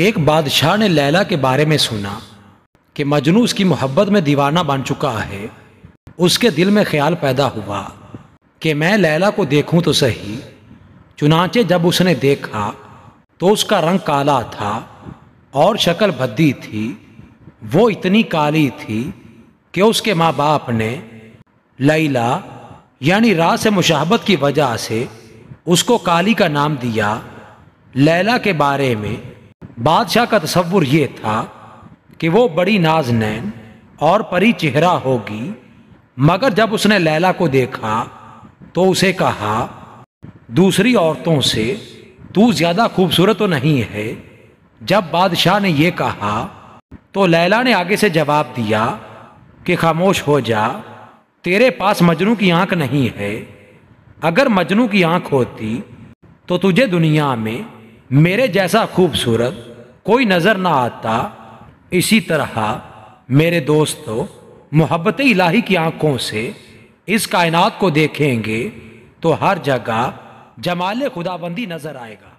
एक बादशाह ने लैला के बारे में सुना कि मजनू उसकी मोहब्बत में दीवाना बन चुका है उसके दिल में ख्याल पैदा हुआ कि मैं लैला को देखूं तो सही चुनाचे जब उसने देखा तो उसका रंग काला था और शक्ल भद्दी थी वो इतनी काली थी कि उसके माँ बाप ने लैला यानी रा से मुशाहबत की वजह से उसको काली का नाम दिया लैला के बारे में बादशाह का तस्वुर ये था कि वो बड़ी नाज नैन और परी चेहरा होगी मगर जब उसने लैला को देखा तो उसे कहा दूसरी औरतों से तू ज़्यादा खूबसूरत तो नहीं है जब बादशाह ने यह कहा तो लैला ने आगे से जवाब दिया कि खामोश हो जा तेरे पास मजनू की आंख नहीं है अगर मजनू की आंख होती तो तुझे दुनिया में मेरे जैसा खूबसूरत कोई नज़र ना आता इसी तरह मेरे दोस्तों मोहब्बत इलाही की आंखों से इस कायनात को देखेंगे तो हर जगह जमाल खुदाबंदी नज़र आएगा